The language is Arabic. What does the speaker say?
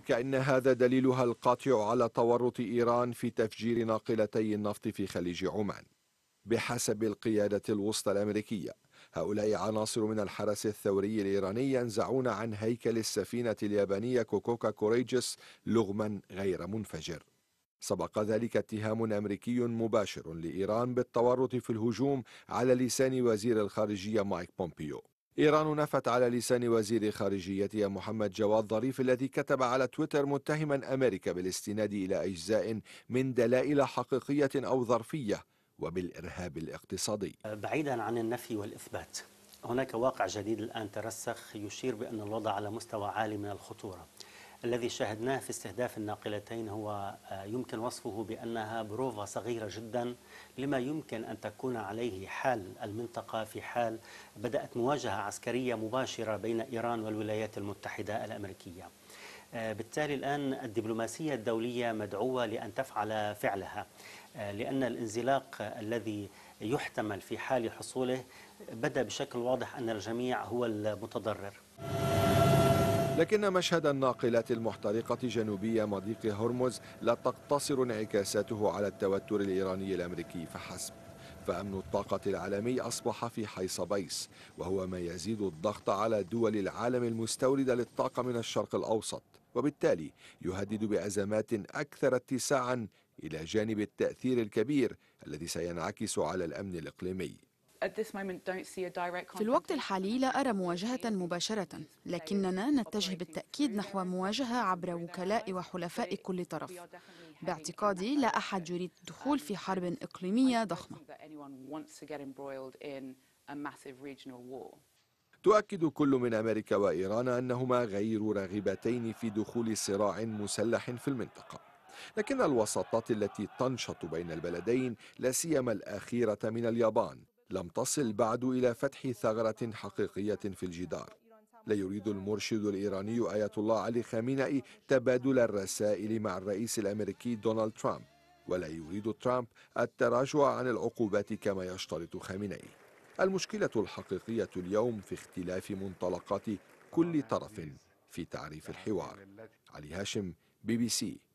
كأن هذا دليلها القاطع على تورط إيران في تفجير ناقلتي النفط في خليج عمان بحسب القيادة الوسطى الأمريكية هؤلاء عناصر من الحرس الثوري الإيراني ينزعون عن هيكل السفينة اليابانية كوكوكا كوريجس لغما غير منفجر سبق ذلك اتهام أمريكي مباشر لإيران بالتورط في الهجوم على لسان وزير الخارجية مايك بومبيو إيران نفت على لسان وزير خارجيتها محمد جواد ظريف الذي كتب على تويتر متهما أمريكا بالاستناد إلى أجزاء من دلائل حقيقية أو ظرفية وبالإرهاب الاقتصادي بعيدا عن النفي والإثبات هناك واقع جديد الآن ترسخ يشير بأن الوضع على مستوى عالي من الخطورة الذي شاهدناه في استهداف الناقلتين هو آه، يمكن وصفه بأنها بروفا صغيرة جدا لما يمكن أن تكون عليه حال المنطقة في حال بدأت مواجهة عسكرية مباشرة بين إيران والولايات المتحدة الأمريكية آه، بالتالي الآن الدبلوماسية الدولية مدعوة لأن تفعل فعلها آه، لأن الانزلاق الذي يحتمل في حال حصوله بدا بشكل واضح أن الجميع هو المتضرر لكن مشهد الناقلات المحترقة جنوبية مضيق هرمز لا تقتصر انعكاساته على التوتر الإيراني الأمريكي فحسب فأمن الطاقة العالمي أصبح في حيص بيس وهو ما يزيد الضغط على دول العالم المستوردة للطاقة من الشرق الأوسط وبالتالي يهدد بأزمات أكثر اتساعا إلى جانب التأثير الكبير الذي سينعكس على الأمن الإقليمي في الوقت الحالي لا أرى مواجهة مباشرة لكننا نتجه بالتأكيد نحو مواجهة عبر وكلاء وحلفاء كل طرف باعتقادي لا أحد يريد الدخول في um, حرب إقليمية ضخمة تؤكد كل من أمريكا وإيران أنهما غير راغبتين في دخول صراع مسلح في المنطقة لكن الوساطات التي تنشط بين البلدين لا سيما الأخيرة من اليابان لم تصل بعد إلى فتح ثغرة حقيقية في الجدار لا يريد المرشد الإيراني آية الله علي خامنئي تبادل الرسائل مع الرئيس الأمريكي دونالد ترامب ولا يريد ترامب التراجع عن العقوبات كما يشترط خامنئي المشكلة الحقيقية اليوم في اختلاف منطلقات كل طرف في تعريف الحوار علي هاشم بي بي سي